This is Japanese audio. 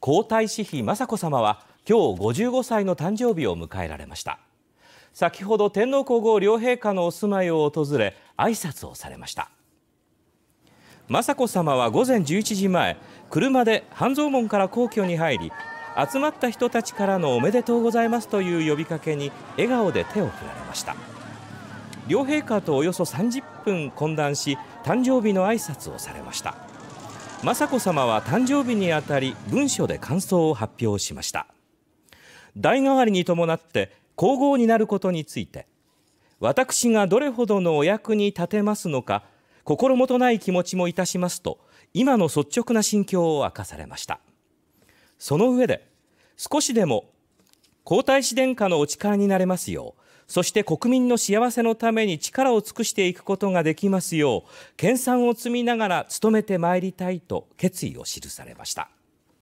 皇太子妃雅子さまは今日55歳の誕生日を迎えられました先ほど天皇皇后両陛下のお住まいを訪れ挨拶をされました雅子さまは午前11時前車で半蔵門から皇居に入り集まった人たちからのおめでとうございますという呼びかけに笑顔で手を振られました両陛下とおよそ30分懇談し誕生日の挨拶をされました雅子さまは誕生日にあたり文書で感想を発表しました代替わりに伴って皇后になることについて私がどれほどのお役に立てますのか心もとない気持ちもいたしますと今の率直な心境を明かされましたその上で少しでも皇太子殿下のお力になれますようそして国民の幸せのために力を尽くしていくことができますよう研鑽を積みながら努めてまいりたいと決意を記されました。